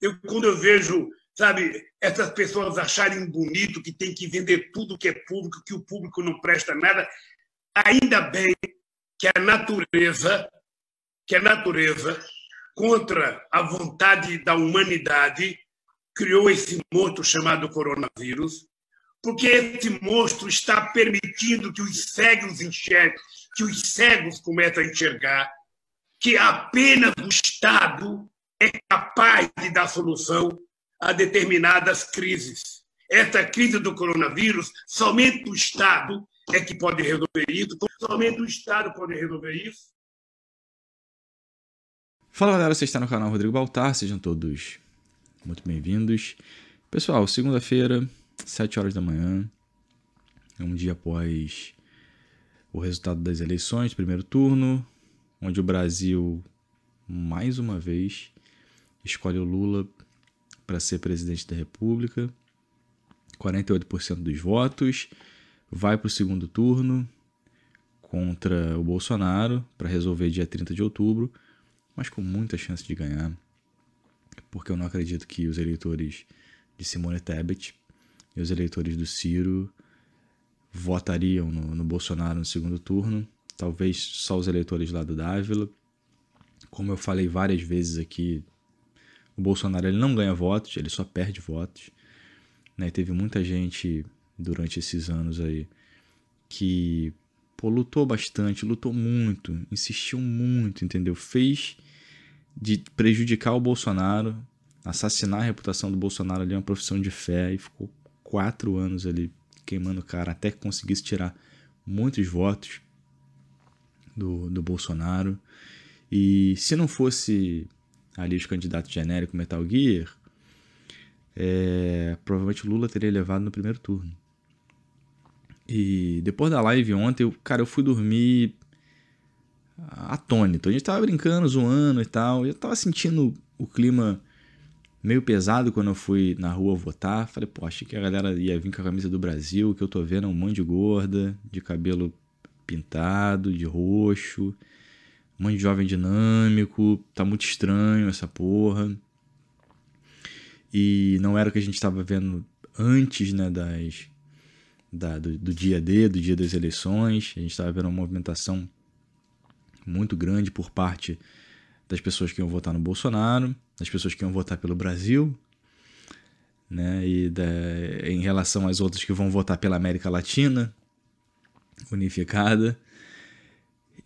Eu, quando eu vejo, sabe, essas pessoas acharem bonito que tem que vender tudo que é público, que o público não presta nada, ainda bem que a natureza, que a natureza, contra a vontade da humanidade, criou esse monstro chamado coronavírus, porque esse monstro está permitindo que os cegos enxerguem, que os cegos começam a enxergar, que apenas o Estado é capaz de dar solução a determinadas crises. Essa crise do coronavírus, somente o Estado é que pode resolver isso, somente o Estado pode resolver isso. Fala galera, você está no canal Rodrigo Baltar, sejam todos muito bem-vindos. Pessoal, segunda-feira, 7 horas da manhã, é um dia após o resultado das eleições, primeiro turno, onde o Brasil, mais uma vez, escolhe o Lula para ser presidente da República, 48% dos votos, vai para o segundo turno contra o Bolsonaro para resolver dia 30 de outubro, mas com muita chance de ganhar, porque eu não acredito que os eleitores de Simone Tebet e os eleitores do Ciro votariam no, no Bolsonaro no segundo turno, talvez só os eleitores lá do Dávila. Como eu falei várias vezes aqui o Bolsonaro ele não ganha votos, ele só perde votos. Né? Teve muita gente durante esses anos aí que pô, lutou bastante, lutou muito, insistiu muito, entendeu? Fez de prejudicar o Bolsonaro, assassinar a reputação do Bolsonaro ali, é uma profissão de fé, e ficou quatro anos ali queimando o cara até que conseguisse tirar muitos votos do, do Bolsonaro. E se não fosse ali os candidatos genéricos Metal Gear, é, provavelmente o Lula teria levado no primeiro turno. E depois da live ontem, eu, cara, eu fui dormir atônito. A gente tava brincando, zoando e tal. E eu tava sentindo o clima meio pesado quando eu fui na rua votar. Falei, pô, achei que a galera ia vir com a camisa do Brasil, que eu tô vendo é um monte de gorda, de cabelo pintado, de roxo. Um monte de jovem dinâmico, tá muito estranho essa porra. E não era o que a gente estava vendo antes, né, das da, do, do, dia D, do dia das eleições. A gente estava vendo uma movimentação muito grande por parte das pessoas que iam votar no Bolsonaro, das pessoas que iam votar pelo Brasil, né? E da, em relação às outras que vão votar pela América Latina unificada.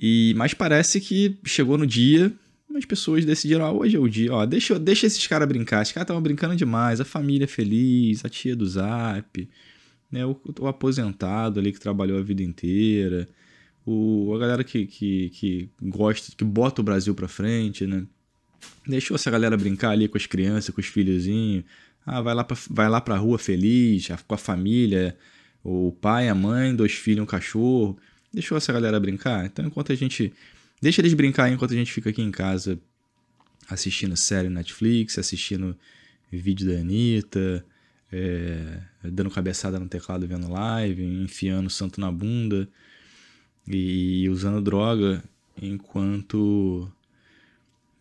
E mas parece que chegou no dia, as pessoas decidiram, ah, hoje é o dia, ó, deixa, deixa esses caras brincar, esses caras estavam brincando demais, a família é feliz, a tia do Zap, né, o, o, aposentado ali que trabalhou a vida inteira, o, a galera que, que, que gosta, que bota o Brasil pra frente, né, deixou essa galera brincar ali com as crianças, com os filhozinhos, ah, vai lá pra, vai lá pra rua feliz, com a família, o pai, a mãe, dois filhos, um cachorro, deixou essa galera brincar. Então, enquanto a gente. Deixa eles brincar enquanto a gente fica aqui em casa assistindo série Netflix, assistindo vídeo da Anitta, é, dando cabeçada no teclado vendo live, enfiando o santo na bunda e usando droga enquanto.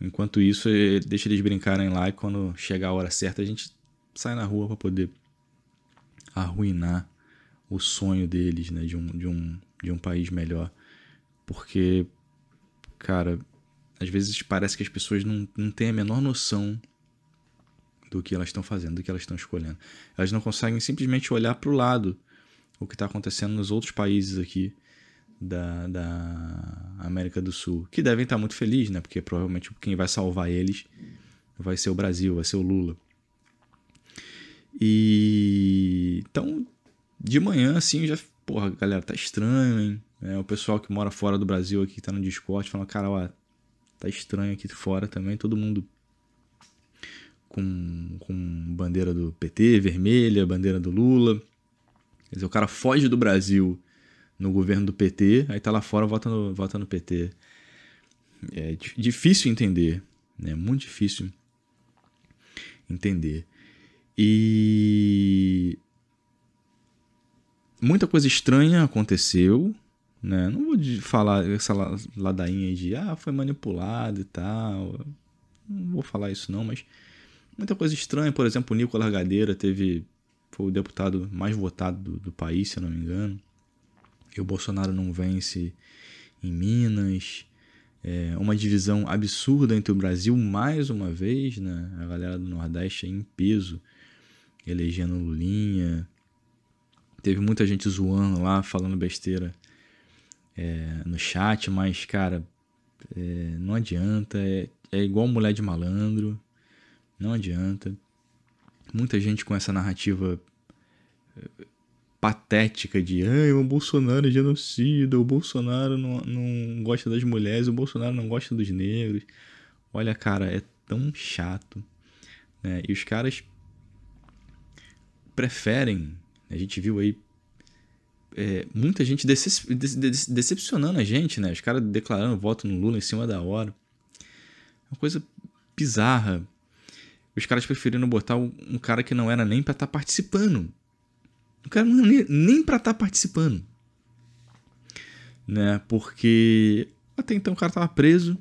Enquanto isso, eh, deixa eles brincarem lá e quando chegar a hora certa a gente sai na rua para poder arruinar o sonho deles, né? De um, de um de um país melhor. Porque, cara, às vezes parece que as pessoas não, não têm a menor noção do que elas estão fazendo, do que elas estão escolhendo. Elas não conseguem simplesmente olhar para o lado o que está acontecendo nos outros países aqui da, da América do Sul, que devem estar tá muito felizes, né? Porque provavelmente quem vai salvar eles vai ser o Brasil, vai ser o Lula. E então, de manhã, assim, eu já porra, galera, tá estranho, hein? É, o pessoal que mora fora do Brasil aqui, que tá no Discord, falando, cara, ó, tá estranho aqui fora também, todo mundo com, com bandeira do PT, vermelha, bandeira do Lula. Quer dizer, o cara foge do Brasil no governo do PT, aí tá lá fora, vota no, vota no PT. É difícil entender, né? Muito difícil entender. E muita coisa estranha aconteceu, né? Não vou falar essa ladainha de ah, foi manipulado e tal. Não vou falar isso não, mas muita coisa estranha, por exemplo, o Nico Largadeira teve foi o deputado mais votado do, do país, se eu não me engano. E o Bolsonaro não vence em Minas. É uma divisão absurda entre o Brasil, mais uma vez, né? A galera do Nordeste em peso, elegendo Lulinha. Teve muita gente zoando lá, falando besteira é, no chat, mas, cara, é, não adianta. É, é igual mulher de malandro. Não adianta. Muita gente com essa narrativa é, patética de Ai, o Bolsonaro é genocida, o Bolsonaro não, não gosta das mulheres, o Bolsonaro não gosta dos negros. Olha, cara, é tão chato. Né? E os caras preferem a gente viu aí é, muita gente dece decepcionando a gente, né? Os caras declarando voto no Lula em cima da hora. Uma coisa bizarra. Os caras preferiram botar um cara que não era nem para estar tá participando. O cara não era nem para estar tá participando. Né? Porque até então o cara tava preso,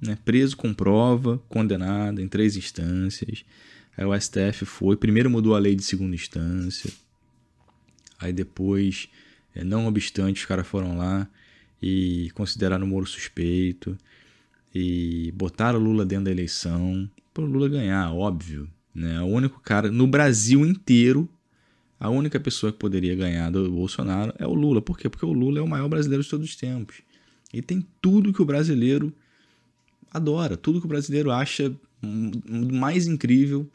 né? Preso com prova, condenado em três instâncias. Aí o STF foi, primeiro mudou a lei de segunda instância. Aí depois, é, não obstante, os caras foram lá e consideraram o Moro suspeito e botaram o Lula dentro da eleição para o Lula ganhar, óbvio. Né? O único cara no Brasil inteiro, a única pessoa que poderia ganhar do Bolsonaro é o Lula. Por quê? Porque o Lula é o maior brasileiro de todos os tempos. E tem tudo que o brasileiro adora, tudo que o brasileiro acha mais incrível,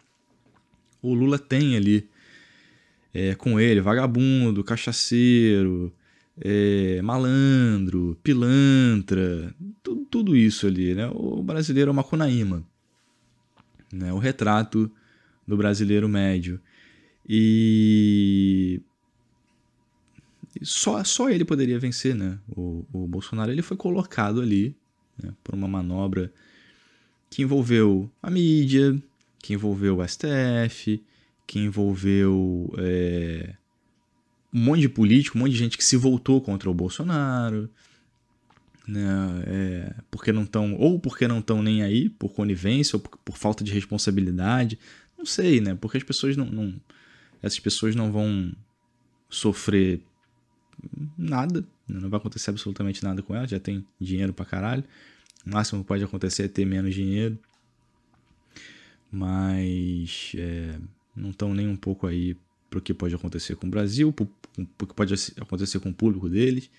o Lula tem ali é, com ele, vagabundo, cachaceiro, é, malandro, pilantra, tudo, tudo, isso ali. Né? O brasileiro é uma cunaíma, né? o retrato do brasileiro médio. E só, só ele poderia vencer, né? O, o Bolsonaro ele foi colocado ali né? por uma manobra que envolveu a mídia, que envolveu o STF, que envolveu é, um monte de político, um monte de gente que se voltou contra o Bolsonaro, né, é, porque não tão ou porque não estão nem aí por conivência ou por, por, falta de responsabilidade, não sei, né? Porque as pessoas não, não essas pessoas não vão sofrer nada, né, não vai acontecer absolutamente nada com elas, já tem dinheiro pra caralho. O máximo que pode acontecer é ter menos dinheiro. Mas é, não estão nem um pouco aí para o que pode acontecer com o Brasil, para o que pode acontecer com o público deles.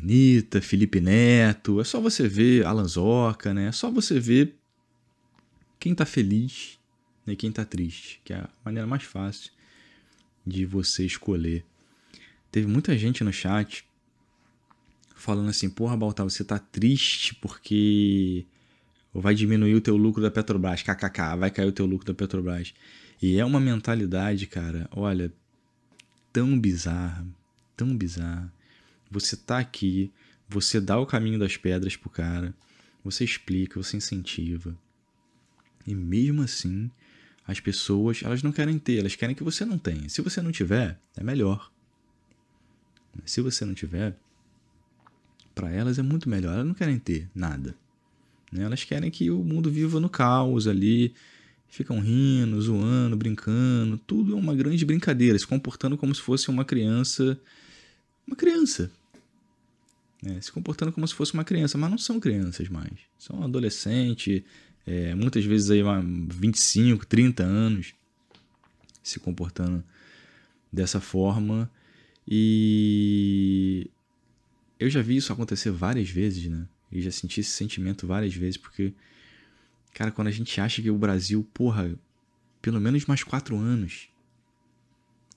Anitta, Felipe Neto, é só você ver Alan Zoca né? É só você ver quem tá feliz e né? quem tá triste, que é a maneira mais fácil de você escolher. Teve muita gente no chat falando assim, porra, Baltar, você tá triste porque ou vai diminuir o teu lucro da Petrobras, kkk, vai cair o teu lucro da Petrobras. E é uma mentalidade, cara, olha, tão bizarra, tão bizarra. Você tá aqui, você dá o caminho das pedras pro cara, você explica, você incentiva. E mesmo assim, as pessoas, elas não querem ter, elas querem que você não tenha. Se você não tiver, é melhor. Se você não tiver, para elas é muito melhor, elas não querem ter nada. Né? Elas querem que o mundo viva no caos ali, ficam rindo, zoando, brincando, tudo é uma grande brincadeira, se comportando como se fosse uma criança. Uma criança. Né? Se comportando como se fosse uma criança, mas não são crianças mais. São adolescentes, é, muitas vezes aí 25, 30 anos se comportando dessa forma. E eu já vi isso acontecer várias vezes, né? Eu já senti esse sentimento várias vezes, porque, cara, quando a gente acha que o Brasil, porra, pelo menos mais quatro anos.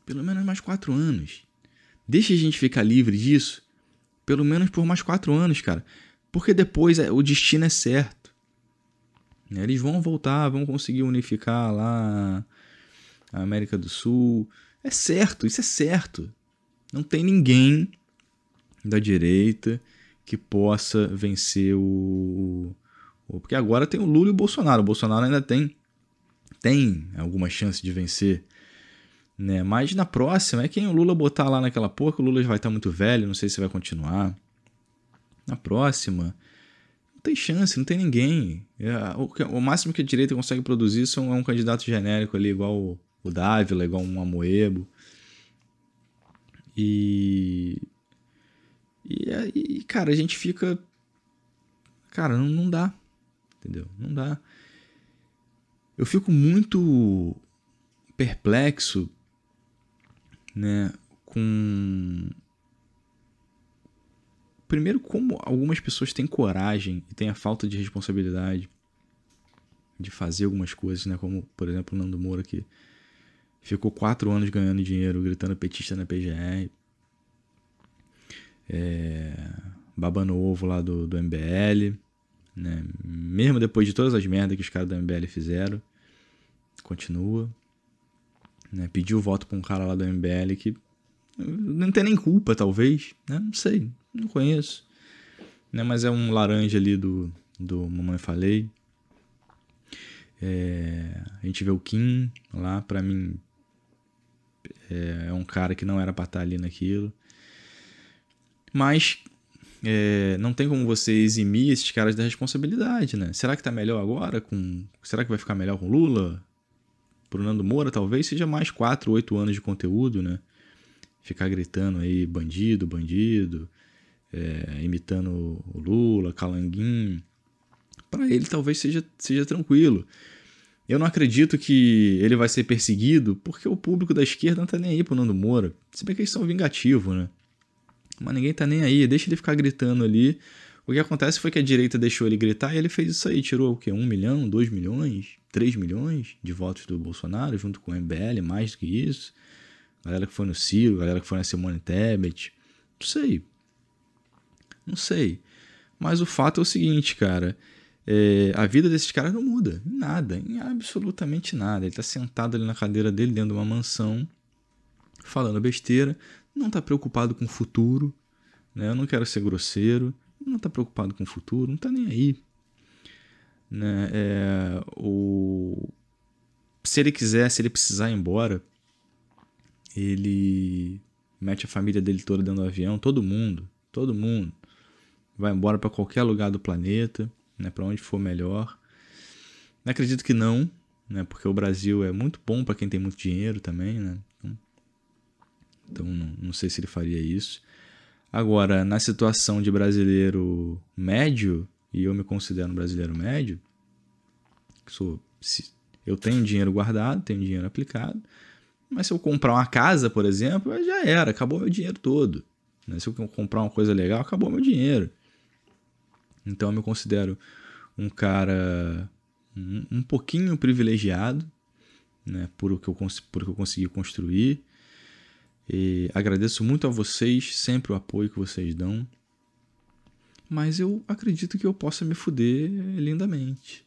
Pelo menos mais quatro anos. Deixa a gente ficar livre disso. Pelo menos por mais quatro anos, cara. Porque depois é, o destino é certo. Né, eles vão voltar, vão conseguir unificar lá a América do Sul. É certo, isso é certo. Não tem ninguém da direita que possa vencer o, o, Porque agora tem o Lula e o Bolsonaro. O Bolsonaro ainda tem, tem alguma chance de vencer. Né? Mas na próxima é quem o Lula botar lá naquela porra, o Lula já vai estar tá muito velho, não sei se vai continuar. Na próxima, não tem chance, não tem ninguém. É, o, o, máximo que a direita consegue produzir são, é um candidato genérico ali, igual o, o Dávila, igual um Amoebo. E e, aí, é, cara, a gente fica. Cara, não, não dá. Entendeu? Não dá. Eu fico muito perplexo, né? Com. Primeiro, como algumas pessoas têm coragem e têm a falta de responsabilidade de fazer algumas coisas, né? Como, por exemplo, o Nando Moura, que ficou quatro anos ganhando dinheiro, gritando petista na PGR, é, Baba no Ovo lá do, do MBL, né? Mesmo depois de todas as merdas que os caras do MBL fizeram, continua. Né? Pediu voto pra um cara lá do MBL que não tem nem culpa, talvez, né? Não sei, não conheço. Né? Mas é um laranja ali do, do Mamãe Falei. É, a gente vê o Kim lá, pra mim é, é um cara que não era pra estar tá ali naquilo. Mas é, não tem como você eximir esses caras da responsabilidade, né? Será que tá melhor agora? Com, será que vai ficar melhor com Lula? Pro Nando Moura, talvez seja mais 4, 8 anos de conteúdo, né? Ficar gritando aí bandido, bandido, é, imitando o Lula, Calanguinho. Para ele talvez seja, seja tranquilo. Eu não acredito que ele vai ser perseguido porque o público da esquerda não tá nem aí pro Nando Moura. Se bem que eles são vingativos, né? mas ninguém tá nem aí, deixa ele ficar gritando ali. O que acontece foi que a direita deixou ele gritar e ele fez isso aí, tirou o quê? 1 um milhão, 2 milhões, 3 milhões de votos do Bolsonaro, junto com o MBL, mais do que isso. Galera que foi no Ciro, galera que foi na Simone Tebet, não sei. Não sei. Mas o fato é o seguinte, cara. É, a vida desses caras não muda em nada, em absolutamente nada. Ele tá sentado ali na cadeira dele, dentro de uma mansão, falando besteira, não está preocupado com o futuro, né? eu não quero ser grosseiro, não está preocupado com o futuro, não está nem aí. Né? É, o... Se ele quiser, se ele precisar ir embora, ele mete a família dele toda dentro do avião, todo mundo, todo mundo. Vai embora para qualquer lugar do planeta, né, para onde for melhor. Não acredito que não, né, porque o Brasil é muito bom para quem tem muito dinheiro também, né? Então, então não, não sei se ele faria isso. Agora, na situação de brasileiro médio, e eu me considero um brasileiro médio, sou, eu tenho dinheiro guardado, tenho dinheiro aplicado, mas se eu comprar uma casa, por exemplo, já era, acabou meu dinheiro todo. Né? Se eu comprar uma coisa legal, acabou meu dinheiro. Então eu me considero um cara um, um pouquinho privilegiado, né? por, o que eu, por o que eu consegui construir, e agradeço muito a vocês, sempre o apoio que vocês dão. Mas eu acredito que eu possa me fuder lindamente.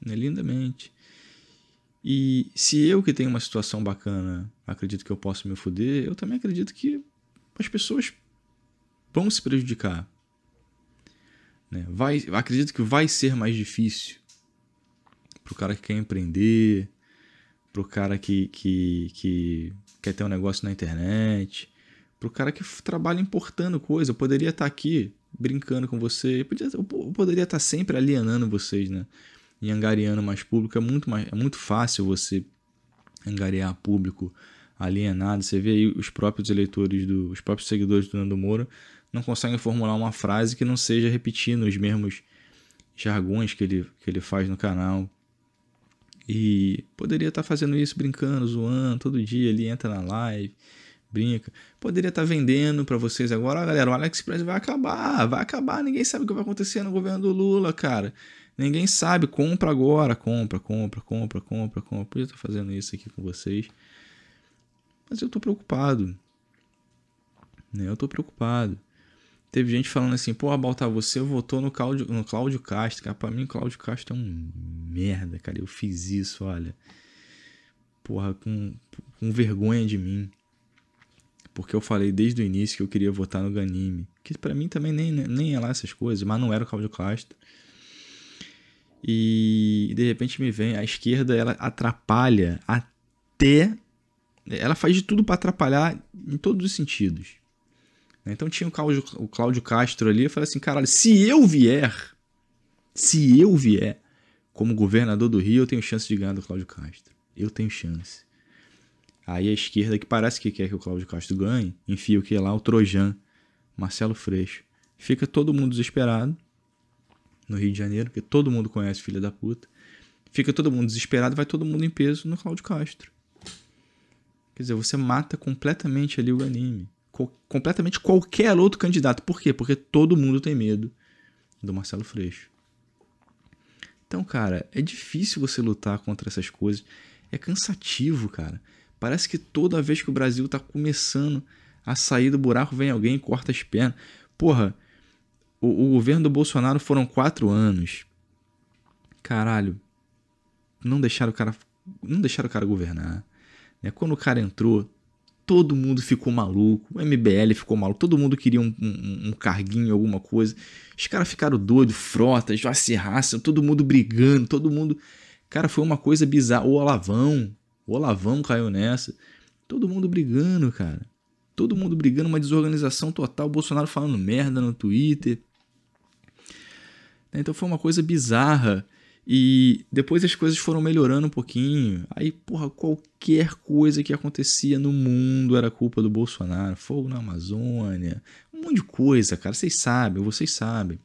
Né? Lindamente. E se eu que tenho uma situação bacana acredito que eu posso me fuder, eu também acredito que as pessoas vão se prejudicar. Né? Vai, acredito que vai ser mais difícil pro cara que quer empreender, pro cara que, que, que quer ter um negócio na internet, pro cara que trabalha importando coisa. Eu poderia estar tá aqui brincando com você, eu, podia, eu poderia estar tá sempre alienando vocês, né? E angariando mais público. É muito, mais, é muito fácil você angariar público alienado. Você vê aí os próprios eleitores, do, os próprios seguidores do Nando Moura não conseguem formular uma frase que não seja repetindo os mesmos jargões que ele, que ele faz no canal. E poderia estar tá fazendo isso brincando, zoando, todo dia ele entra na live, brinca. Poderia estar tá vendendo para vocês agora, galera, o AliExpress vai acabar, vai acabar, ninguém sabe o que vai acontecer no governo do Lula, cara. Ninguém sabe, compra agora, compra, compra, compra, compra, compra. Por isso eu estou fazendo isso aqui com vocês. Mas eu tô preocupado. Né? Eu tô preocupado. Teve gente falando assim, pô, Baltar, você votou no Cláudio, no Cláudio Castro, cara. Pra mim, Cláudio Castro é um merda, cara. Eu fiz isso, olha. Porra, com, com vergonha de mim. Porque eu falei desde o início que eu queria votar no Ganime. Que para mim também nem, nem é lá essas coisas, mas não era o Cláudio Castro. E de repente me vem, a esquerda ela atrapalha até. Ela faz de tudo para atrapalhar em todos os sentidos né? Então tinha o Cláudio, o Cláudio Castro ali, eu falei assim, caralho, se eu vier, se eu vier como governador do Rio, eu tenho chance de ganhar do Cláudio Castro. Eu tenho chance. Aí a esquerda, que parece que quer que o Cláudio Castro ganhe, enfia o que lá? O Trojan, Marcelo Freixo. Fica todo mundo desesperado no Rio de Janeiro, porque todo mundo conhece filha da puta. Fica todo mundo desesperado, vai todo mundo em peso no Cláudio Castro. Quer dizer, você mata completamente ali o anime co completamente qualquer outro candidato. Por quê? Porque todo mundo tem medo do Marcelo Freixo. Então, cara, é difícil você lutar contra essas coisas. É cansativo, cara. Parece que toda vez que o Brasil tá começando a sair do buraco, vem alguém e corta as pernas. Porra, o, o governo do Bolsonaro foram quatro anos. Caralho, não deixaram o cara, não deixaram o cara governar. Né? Quando o cara entrou, todo mundo ficou maluco, o MBL ficou maluco, todo mundo queria um, um, um carguinho, alguma coisa. Os caras ficaram doidos, frotas, vacirraçam, todo mundo brigando, todo mundo. Cara, foi uma coisa bizarra. O Olavão, o Olavão caiu nessa. Todo mundo brigando, cara. Todo mundo brigando, uma desorganização total. O Bolsonaro falando merda no Twitter. Então foi uma coisa bizarra. E depois as coisas foram melhorando um pouquinho. Aí, porra, qualquer coisa que acontecia no mundo era culpa do Bolsonaro. Fogo na Amazônia, um monte de coisa, cara. Vocês sabem, vocês sabem.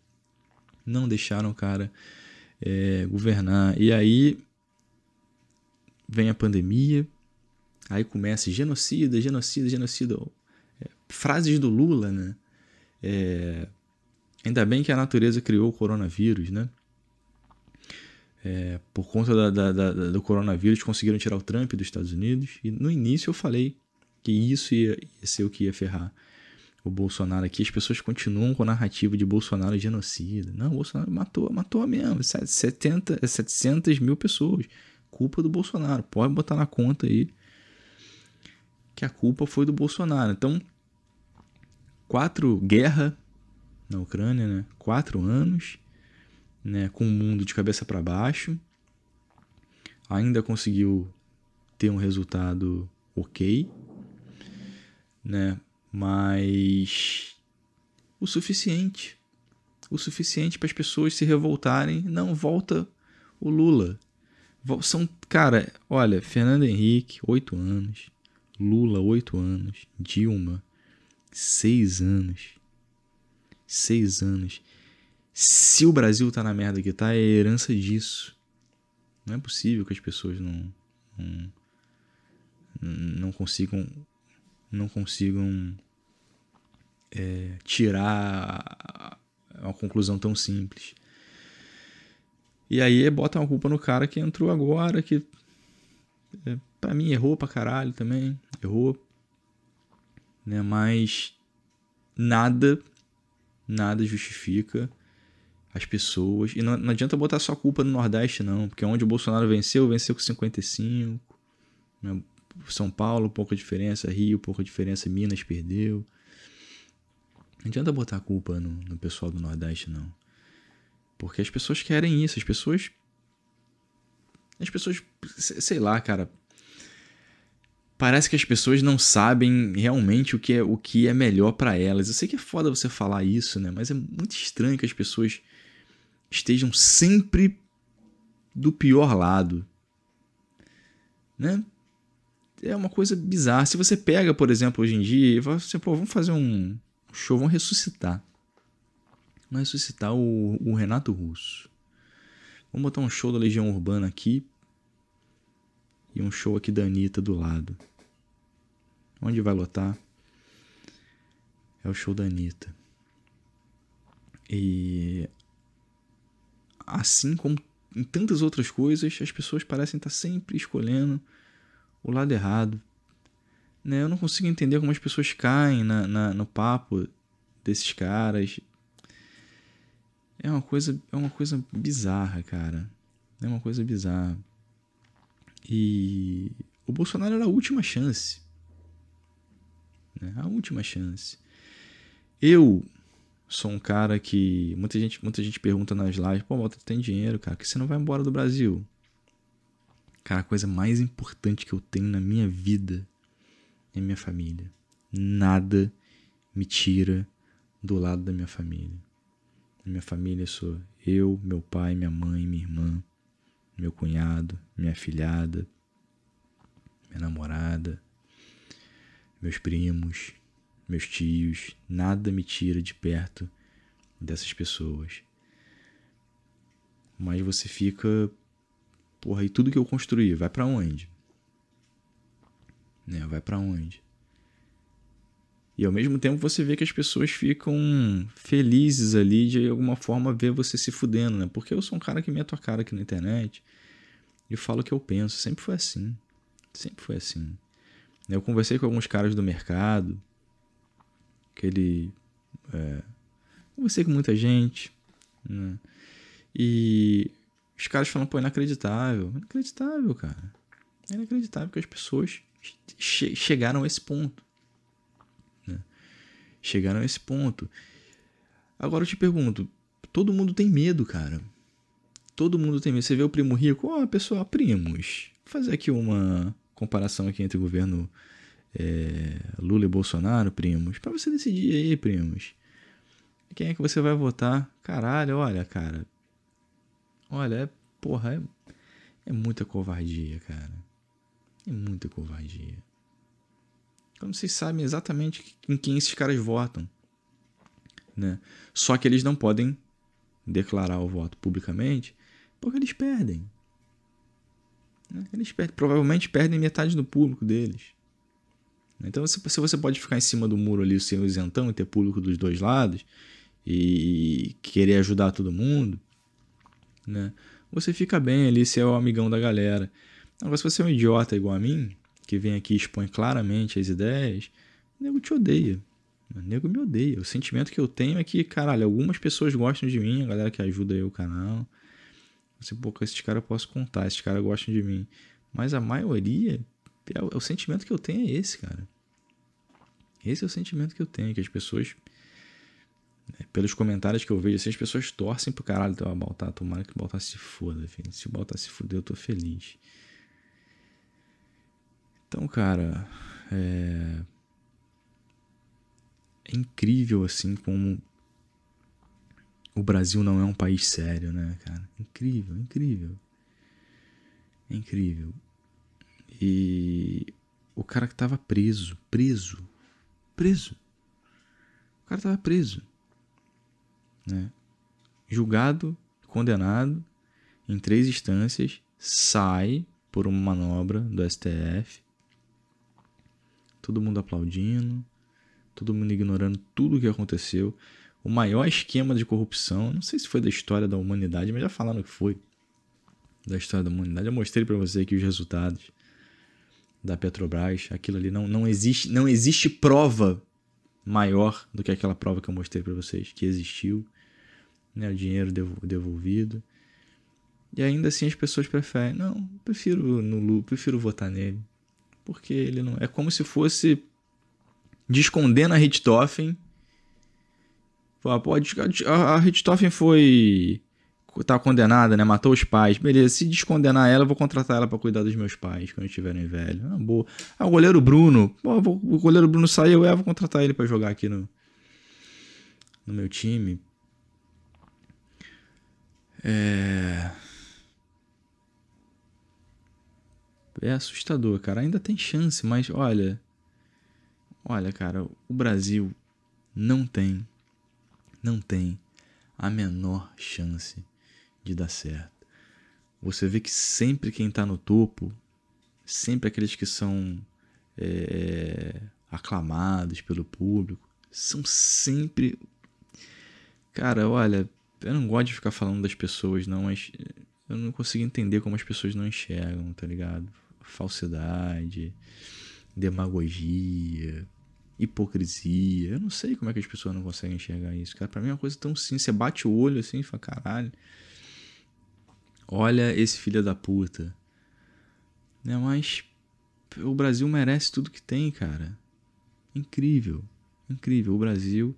Não deixaram o cara é, governar. E aí vem a pandemia, aí começa genocida, genocida, genocida. É, frases do Lula, né? É, ainda bem que a natureza criou o coronavírus, né? é, por conta da, da, da, do coronavírus, conseguiram tirar o Trump dos Estados Unidos. E no início eu falei que isso ia, ia ser o que ia ferrar o Bolsonaro aqui. As pessoas continuam com a narrativa de Bolsonaro é genocida. Não, Bolsonaro matou, matou mesmo. 70, 700 é mil pessoas. Culpa do Bolsonaro. Pode botar na conta aí que a culpa foi do Bolsonaro. Então, quatro guerra na Ucrânia, né? Quatro anos né, com o mundo de cabeça para baixo, ainda conseguiu ter um resultado ok, né, mas o suficiente, o suficiente para as pessoas se revoltarem, não volta o Lula. São, cara, olha, Fernando Henrique, oito anos, Lula, oito anos, Dilma, seis anos. Seis anos se o Brasil tá na merda que tá, é herança disso. Não é possível que as pessoas não não, não consigam não consigam é, tirar uma conclusão tão simples. E aí é bota uma culpa no cara que entrou agora, que é, para mim errou pra caralho também, errou. Né? Mas nada, nada justifica as pessoas. E não, não adianta botar só culpa no Nordeste, não, porque onde o Bolsonaro venceu, venceu com 55. Né? São Paulo, pouca diferença, Rio, pouca diferença, Minas perdeu. Não adianta botar culpa no, no pessoal do Nordeste, não. Porque as pessoas querem isso, as pessoas. As pessoas. Sei lá, cara. Parece que as pessoas não sabem realmente o que é, o que é melhor para elas. Eu sei que é foda você falar isso, né? Mas é muito estranho que as pessoas estejam sempre do pior lado. Né? É uma coisa bizarra. Se você pega, por exemplo, hoje em dia, e fala assim, pô, vamos fazer um show, vamos ressuscitar. Vamos ressuscitar o, o Renato Russo. Vamos botar um show da Legião Urbana aqui e um show aqui da Anitta do lado. Onde vai lotar? É o show da Anitta. E assim como em tantas outras coisas, as pessoas parecem estar sempre escolhendo o lado errado. Né? Eu não consigo entender como as pessoas caem na, na no papo desses caras. É uma coisa, é uma coisa bizarra, cara. É uma coisa bizarra. E o Bolsonaro era a última chance. Né? A última chance. Eu Sou um cara que. Muita gente, muita gente pergunta nas lives, pô, volta tu tem dinheiro, cara, que você não vai embora do Brasil. Cara, a coisa mais importante que eu tenho na minha vida é minha família. Nada me tira do lado da minha família. minha família sou eu, meu pai, minha mãe, minha irmã, meu cunhado, minha filhada, minha namorada, meus primos, meus tios, nada me tira de perto dessas pessoas. Mas você fica, porra, e tudo que eu construí, vai para onde? Né? Vai para onde? E ao mesmo tempo você vê que as pessoas ficam felizes ali de alguma forma ver você se fudendo, né? Porque eu sou um cara que meto a cara aqui na internet e falo o que eu penso. Sempre foi assim. Sempre foi assim. Eu conversei com alguns caras do mercado que ele é, conversei com muita gente, né? E os caras falam, pô, inacreditável. Inacreditável, cara. É inacreditável que as pessoas che chegaram a esse ponto. Né? Chegaram a esse ponto. Agora eu te pergunto, todo mundo tem medo, cara. Todo mundo tem medo. Você vê o primo rico, ó, oh, pessoal, primos. Vou fazer aqui uma comparação aqui entre o governo é, Lula e Bolsonaro, primos, para você decidir aí, primos. Quem é que você vai votar? Caralho, olha, cara. Olha, é, porra, é, é muita covardia, cara. É muita covardia. Como vocês sabem exatamente em quem esses caras votam. Né? Só que eles não podem declarar o voto publicamente porque eles perdem. Né? Eles perdem, provavelmente perdem metade do público deles. Então, se, se você pode ficar em cima do muro ali, ser o isentão e ter público dos dois lados e querer ajudar todo mundo, né? Você fica bem ali, você é o amigão da galera. Agora, se você é um idiota igual a mim, que vem aqui e expõe claramente as ideias, o nego te odeia. O nego me odeia. O sentimento que eu tenho é que, caralho, algumas pessoas gostam de mim, a galera que ajuda aí o canal. Você, pô, com esses caras eu posso contar, esses caras gostam de mim. Mas a maioria é é o sentimento que eu tenho é esse, cara. Esse é o sentimento que eu tenho, que as pessoas. Né, pelos comentários que eu vejo, assim, as pessoas torcem pro caralho. Então, ah, Baltar, tomara que o Baltar se foda, filho. Se o Baltar se fuder, eu tô feliz. Então, cara. É, é incrível, assim, como o Brasil não é um país sério, né, cara? Incrível, incrível. É incrível. E o cara que estava preso, preso, preso. O cara estava preso, né? Julgado, condenado em três instâncias, sai por uma manobra do STF. Todo mundo aplaudindo, todo mundo ignorando tudo o que aconteceu. O maior esquema de corrupção, não sei se foi da história da humanidade, mas já falaram que foi da história da humanidade. Eu mostrei para você aqui os resultados da Petrobras. Aquilo ali não, não existe, não existe prova maior do que aquela prova que eu mostrei para vocês que existiu, né? O dinheiro devolvido. E ainda assim as pessoas preferem, não, prefiro no Lula, prefiro votar nele, porque ele não é como se fosse descondendo a Richthofen. Pô, a Richthofen foi tá condenada, né? Matou os pais. Beleza, se descondenar ela, eu vou contratar ela para cuidar dos meus pais quando estiverem velho Ah, boa. Ah, o goleiro Bruno. Pô, vou, o goleiro Bruno saiu, é, vou contratar ele para jogar aqui no, no meu time. É... é assustador, cara. Ainda tem chance, mas olha. Olha, cara, o Brasil não tem, não tem a menor chance de dar certo. Você vê que sempre quem está no topo, sempre aqueles que são é, é, aclamados pelo público, são sempre. Cara, olha, eu não gosto de ficar falando das pessoas, não, mas eu não consigo entender como as pessoas não enxergam, tá ligado? Falsidade, demagogia, hipocrisia. Eu não sei como é que as pessoas não conseguem enxergar isso, cara. Pra mim é uma coisa tão simples. Você bate o olho assim e fala, caralho. Olha esse filho da puta. Né? Mas o Brasil merece tudo que tem, cara. Incrível. Incrível. O Brasil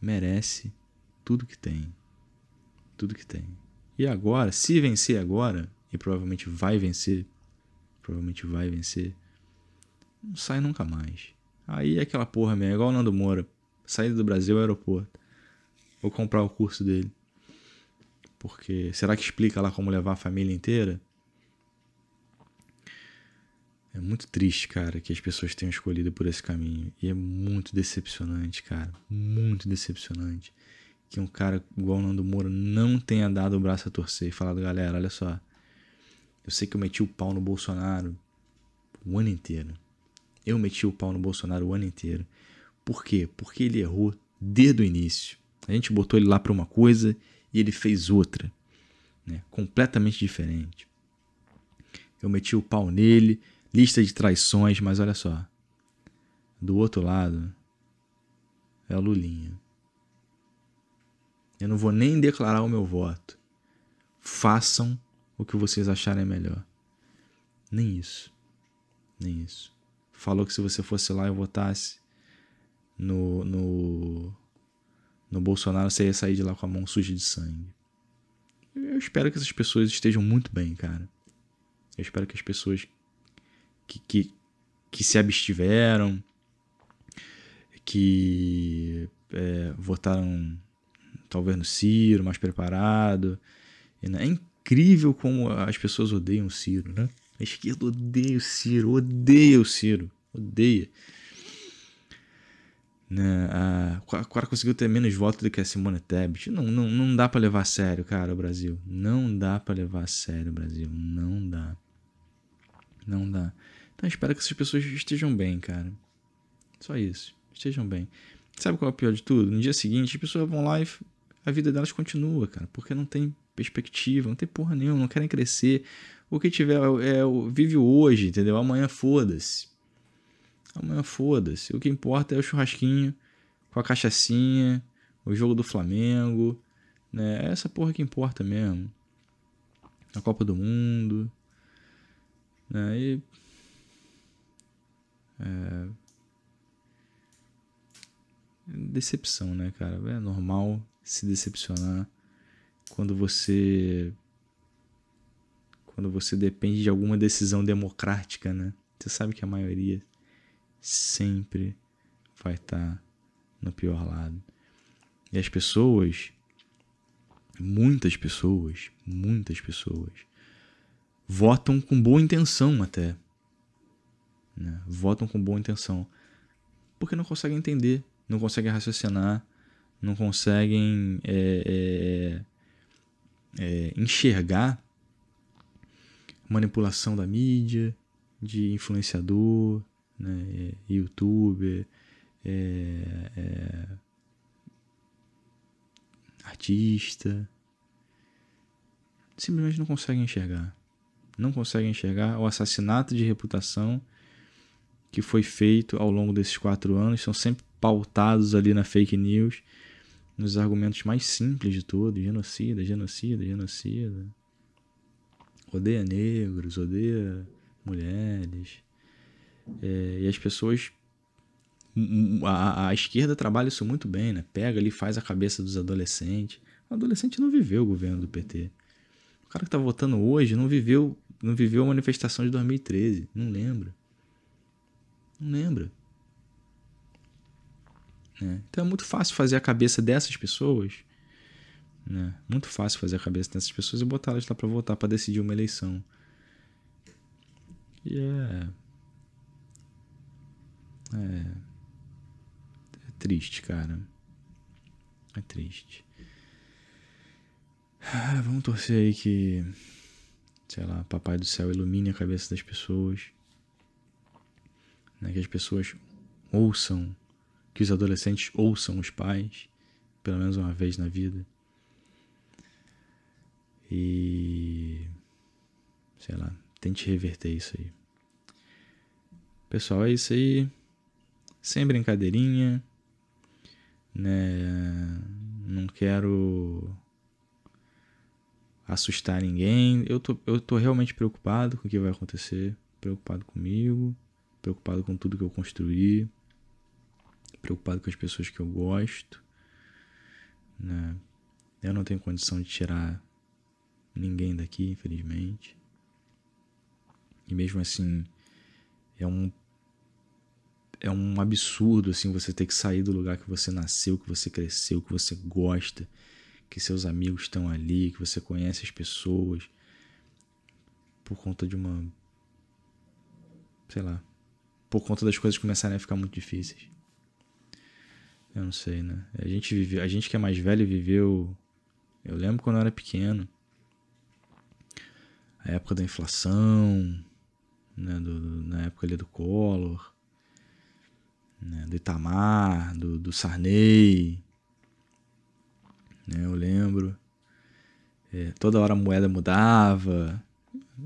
merece tudo que tem. Tudo que tem. E agora, se vencer agora, e provavelmente vai vencer, provavelmente vai vencer, não sai nunca mais. Aí é aquela porra mesmo, é igual o Nando Moura, saída do Brasil é aeroporto. Vou comprar o curso dele. Porque será que explica lá como levar a família inteira? É muito triste, cara, que as pessoas tenham escolhido por esse caminho. E é muito decepcionante, cara. Muito decepcionante. Que um cara igual o Nando Moura não tenha dado o braço a torcer e falado, galera, olha só. Eu sei que eu meti o pau no Bolsonaro o ano inteiro. Eu meti o pau no Bolsonaro o ano inteiro. Por quê? Porque ele errou desde o início. A gente botou ele lá para uma coisa e ele fez outra, né? completamente diferente. Eu meti o pau nele, lista de traições, mas olha só. Do outro lado é a Lulinha. Eu não vou nem declarar o meu voto. Façam o que vocês acharem melhor. Nem isso. Nem isso. Falou que se você fosse lá e votasse no, no no Bolsonaro, você ia sair de lá com a mão suja de sangue. Eu espero que essas pessoas estejam muito bem, cara. Eu espero que as pessoas que, que, que se abstiveram, que é, votaram talvez no Ciro, mais preparado. Né, é incrível como as pessoas odeiam o Ciro, né? A esquerda odeia o Ciro, odeia o Ciro, odeia. Né? A, a conseguiu ter menos votos do que a Simone Tebet. Não, não, não dá para levar a sério, cara, o Brasil. Não dá para levar a sério o Brasil. Não dá. Não dá. Então espero que essas pessoas estejam bem, cara. Só isso. Estejam bem. Sabe qual é o pior de tudo? No dia seguinte, as pessoas vão lá e a vida delas continua, cara, porque não tem perspectiva, não tem porra nenhuma, não querem crescer. O que tiver é, é vive hoje, entendeu? Amanhã foda-se. Amanhã então, foda-se. O que importa é o churrasquinho com a cachaçinha, o jogo do Flamengo, né? É essa porra que importa mesmo. A Copa do Mundo, né? E é... Decepção, né, cara? É normal se decepcionar quando você quando você depende de alguma decisão democrática, né? Você sabe que a maioria sempre vai estar tá no pior lado. E as pessoas, muitas pessoas, muitas pessoas, votam com boa intenção até. Né? Votam com boa intenção. Porque não conseguem entender, não conseguem raciocinar, não conseguem é, é, é, enxergar manipulação da mídia, de influenciador, né? É, youtuber, é, é artista, simplesmente não conseguem enxergar. Não conseguem enxergar o assassinato de reputação que foi feito ao longo desses quatro anos. São sempre pautados ali na fake news, nos argumentos mais simples de todos: genocida, genocida, genocida. Odeia negros, odeia mulheres. É, e as pessoas. A, a, esquerda trabalha isso muito bem, né? Pega ali, faz a cabeça dos adolescentes. O adolescente não viveu o governo do PT. O cara que tá votando hoje não viveu, não viveu a manifestação de 2013. Não lembra. Não lembra. Né? Então é muito fácil fazer a cabeça dessas pessoas. Né? Muito fácil fazer a cabeça dessas pessoas e botar elas lá para votar, para decidir uma eleição. E yeah. é é, é triste, cara. É triste. Ah, vamos torcer aí que, sei lá, Papai do Céu ilumine a cabeça das pessoas. Né? Que as pessoas ouçam, que os adolescentes ouçam os pais, pelo menos uma vez na vida. E. sei lá, tente reverter isso aí. Pessoal, é isso aí sem brincadeirinha, né? Não quero assustar ninguém. Eu tô, eu tô realmente preocupado com o que vai acontecer, preocupado comigo, preocupado com tudo que eu construí, preocupado com as pessoas que eu gosto, né? Eu não tenho condição de tirar ninguém daqui, infelizmente. E mesmo assim, é um é um absurdo assim você ter que sair do lugar que você nasceu, que você cresceu, que você gosta, que seus amigos estão ali, que você conhece as pessoas por conta de uma sei lá, por conta das coisas começarem a ficar muito difíceis. Eu não sei, né? A gente vive, a gente que é mais velho viveu eu lembro quando eu era pequeno, a época da inflação, né, do, na época ali do Collor, né, do Itamar, do, do Sarney. Né, eu lembro. É, toda hora a moeda mudava.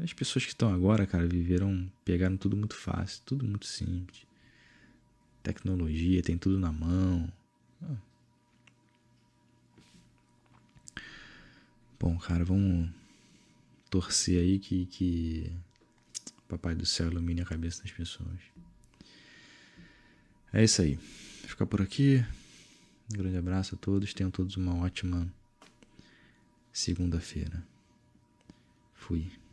As pessoas que estão agora, cara, viveram, pegaram tudo muito fácil, tudo muito simples. Tecnologia, tem tudo na mão. Bom, cara, vamos torcer aí que, que Papai do Céu ilumine a cabeça das pessoas. É isso aí. Vou ficar por aqui. Um grande abraço a todos. Tenham todos uma ótima segunda-feira. Fui.